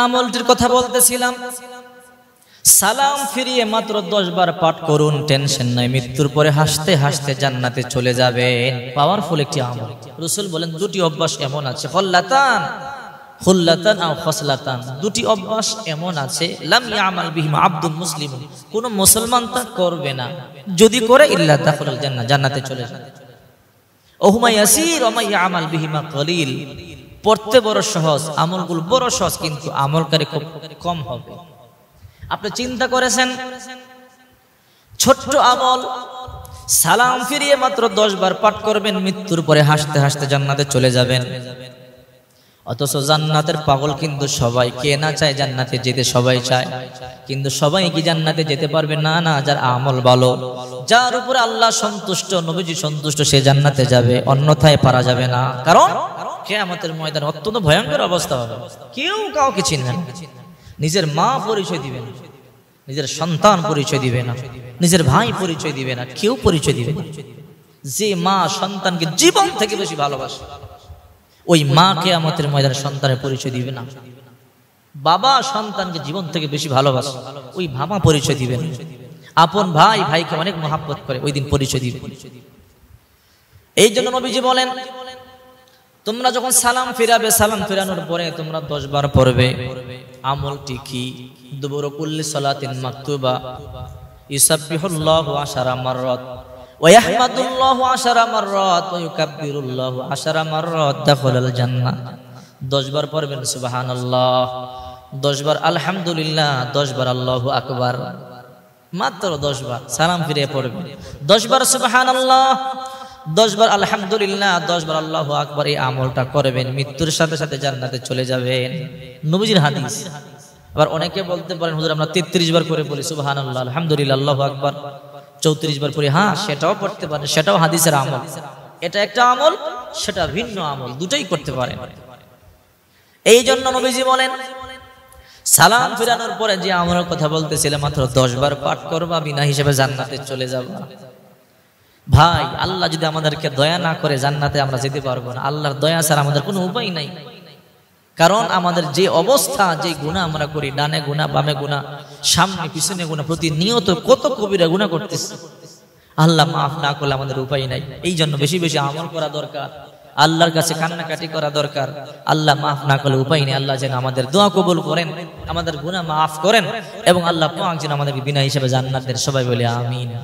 আমলটির কথা বলতেছিলাম সালাম ফিরিয়ে মাত্র দশ বার পাঠ করুন টেনশন নাই মৃত্যুর পরে হাসতে হাসতে জান্নাতে চলে যাবেন পাওয়ারফুল একটি আমল রসুল বলেন দুটি অভ্যাস এমন আছে হল্লাতান হুল্লাতান আও ফসলাতান দুটি অভ্যাস এমন আছে লাম ইয়ামাল বিহিমা আব্দুল মুসলিম কোনো মুসলমান তা করবে না যদি করে ইল্লা তাহলে জান্নাতে চলে যাবে ওহুমা ইয়াসির ওমা আমাল বিহিমা কলিল পড়তে বড় সহজ আমলগুলো বড় সহজ কিন্তু আমলকারী খুব কম হবে আপনি চিন্তা করেছেন ছোট্ট আমল সালাম ফিরিয়ে মাত্র দশ বার পাঠ করবেন মৃত্যুর পরে হাসতে হাসতে জান্নাতে চলে যাবেন অথচ জান্নাতের পাগল কিন্তু সবাই কে না চায় জান্নাতে যেতে সবাই চায় কিন্তু সবাই কি জান্নাতে যেতে পারবে না না যার আমল ভালো যার উপরে আল্লাহ সন্তুষ্ট নবীজি সন্তুষ্ট সে জান্নাতে যাবে অন্যথায় পারা যাবে না কারণ কেয়ামতের ময়দান অত্যন্ত ভয়ঙ্কর অবস্থা হবে কেউ কাউকে চিনবে না নিজের মা পরিচয় দিবে না নিজের সন্তান পরিচয় দিবে না নিজের ভাই পরিচয় দিবে না কেউ পরিচয় দিবে না যে মা সন্তানকে জীবন থেকে বেশি ভালোবাসে ওই মা কে আমাদের ময়দানে সন্তানের পরিচয় দিবে না বাবা সন্তানকে জীবন থেকে বেশি ভালোবাসে ওই ভাবা পরিচয় দিবে না আপন ভাই ভাইকে অনেক মহাব্বত করে ওই দিন পরিচয় দিবে এই জন্য নবীজি বলেন তোমরা যখন সালাম ফিরাবে সালাম ফিরানোর পরে তোমরা দশ বার পড়বে আমলটি কি দুবর কুল্লি সলাতিন মাকতুবা ইসাবিহুল্লাহ আশারা মাররত ওয়াহমাদুল্লাহ আশারা মাররত ওয়াকাব্বিরুল্লাহ আশারা মাররত দাখালাল জান্নাত দশ বার পড়বেন সুবহানাল্লাহ দশ বার আলহামদুলিল্লাহ দশ বার আল্লাহু আকবার মাত্র দশ বার সালাম ফিরে পড়বে দশ বার সুবহানাল্লাহ দশবার আলহামদুলিল্লাহ দশবার আল্লাহ আকবর এই আমলটা করবেন মৃত্যুর সাথে সাথে জান্নাতে চলে যাবেন নবীজির হাদিস আবার অনেকে বলতে পারেন হুজুর আমরা তেত্রিশ বার করে বলি সুবাহ আল্লাহ আলহামদুলিল্লাহ আল্লাহ আকবর চৌত্রিশ বার পড়ি হ্যাঁ সেটাও পড়তে পারেন সেটাও হাদিসের আমল এটা একটা আমল সেটা ভিন্ন আমল দুটাই করতে পারেন এই জন্য নবীজি বলেন সালাম ফিরানোর পরে যে আমার কথা বলতেছিলে মাত্র দশ বার পাঠ করবা বিনা হিসেবে জান্নাতে চলে যাবা ভাই আল্লাহ যদি আমাদেরকে দয়া না করে জান্নাতে আমরা যেতে পারবো না আল্লাহর দয়া ছাড়া আমাদের কোনো উপায় নাই কারণ আমাদের যে অবস্থা যে গুণা আমরা করি ডানে গুণা বামে গুণা সামনে পিছনে গুণা প্রতিনিয়ত কত কবিরা গুণা করতেছে আল্লাহ মাফ না করলে আমাদের উপায় নাই এই জন্য বেশি বেশি আমল করা দরকার আল্লাহর কাছে কান্নাকাটি করা দরকার আল্লাহ মাফ না করলে উপায় নেই আল্লাহ যেন আমাদের দোয়া কবুল করেন আমাদের গুণা মাফ করেন এবং আল্লাহ পাক যেন আমাদেরকে বিনা হিসেবে জান্নাতের সবাই বলে আমিন